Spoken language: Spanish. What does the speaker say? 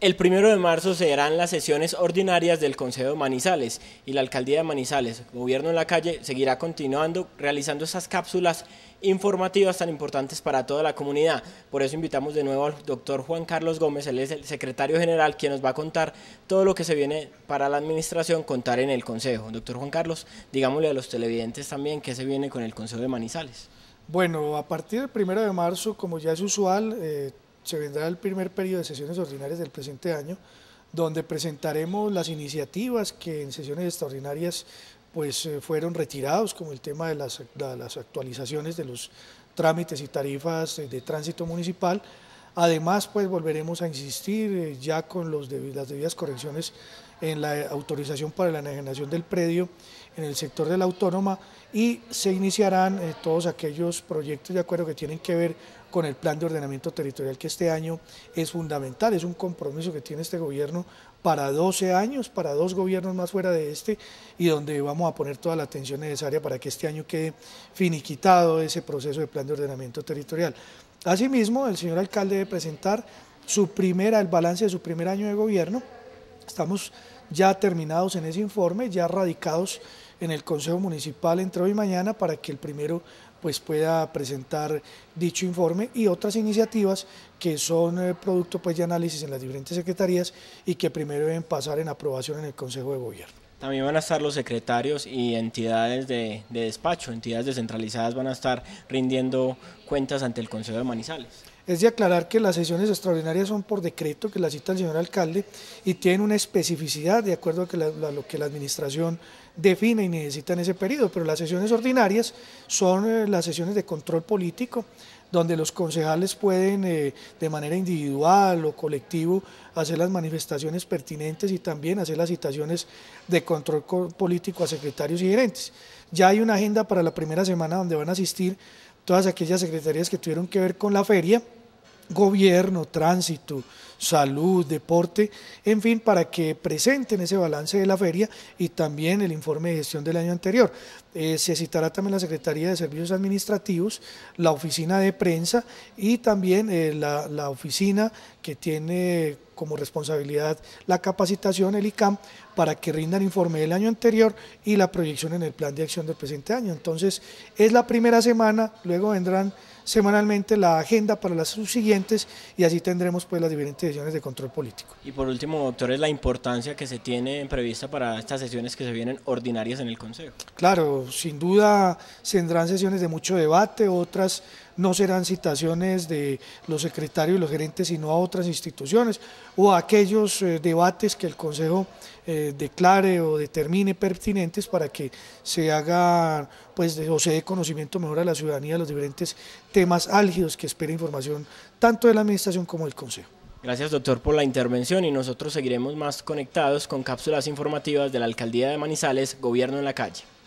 El primero de marzo serán las sesiones ordinarias del Consejo de Manizales y la Alcaldía de Manizales, Gobierno en la Calle, seguirá continuando realizando esas cápsulas informativas tan importantes para toda la comunidad. Por eso invitamos de nuevo al doctor Juan Carlos Gómez, él es el secretario general, quien nos va a contar todo lo que se viene para la administración contar en el Consejo. Doctor Juan Carlos, digámosle a los televidentes también qué se viene con el Consejo de Manizales. Bueno, a partir del primero de marzo, como ya es usual, eh, se vendrá el primer periodo de sesiones ordinarias del presente año, donde presentaremos las iniciativas que en sesiones extraordinarias pues eh, fueron retirados, como el tema de las, actualizaciones de los trámites y tarifas de tránsito municipal. Además, pues volveremos a insistir eh, ya con los, las debidas correcciones en la autorización para la enajenación del predio en el sector de la autónoma y se iniciarán eh, todos aquellos proyectos de acuerdo que tienen que ver con el plan de ordenamiento territorial que este año es fundamental, es un compromiso que tiene este gobierno para 12 años, para dos gobiernos más fuera de este y donde vamos a poner toda la atención necesaria para que este año quede finiquitado ese proceso de plan de ordenamiento territorial. Asimismo, el señor alcalde debe presentar su primera, el balance de su primer año de gobierno, Estamos ya terminados en ese informe, ya radicados en el Consejo Municipal entre hoy y mañana para que el primero pues pueda presentar dicho informe y otras iniciativas que son eh, producto pues de análisis en las diferentes secretarías y que primero deben pasar en aprobación en el Consejo de Gobierno. También van a estar los secretarios y entidades de despacho, entidades descentralizadas van a estar rindiendo cuentas ante el Consejo de Manizales es de aclarar que las sesiones extraordinarias son por decreto que las cita el señor alcalde y tienen una especificidad de acuerdo a, lo que la administración define y necesita en ese periodo, pero las sesiones ordinarias son eh, las sesiones de control político donde los concejales pueden eh, de manera individual o colectivo hacer las manifestaciones pertinentes y también hacer las citaciones de control político a secretarios y gerentes. Ya hay una agenda para la primera semana donde van a asistir todas aquellas secretarías que tuvieron que ver con la feria, gobierno, tránsito, salud, deporte, en fin, para que presenten ese balance de la feria y también el informe de gestión del año anterior. Eh, se citará también la Secretaría de Servicios Administrativos, la oficina de prensa y también eh, la, oficina que tiene como responsabilidad la capacitación, el ICAM, para que rindan informe del año anterior y la proyección en el plan de acción del presente año. Entonces, es la primera semana, luego vendrán semanalmente la agenda para las subsiguientes y así tendremos pues las diferentes sesiones de control político. Y por último, doctor, es la importancia que se tiene prevista para estas sesiones que se vienen ordinarias en el Consejo. Claro, sin duda tendrán sesiones de mucho debate, otras no serán citaciones de los secretarios y los gerentes, sino a otras instituciones o a aquellos eh, debates que el Consejo eh, declare o determine pertinentes para que se haga pues, o se dé conocimiento mejor a la ciudadanía de los diferentes temas álgidos que espera información tanto de la Administración como del Consejo. Gracias doctor por la intervención y nosotros seguiremos más conectados con cápsulas informativas de la Alcaldía de Manizales, Gobierno en la Calle.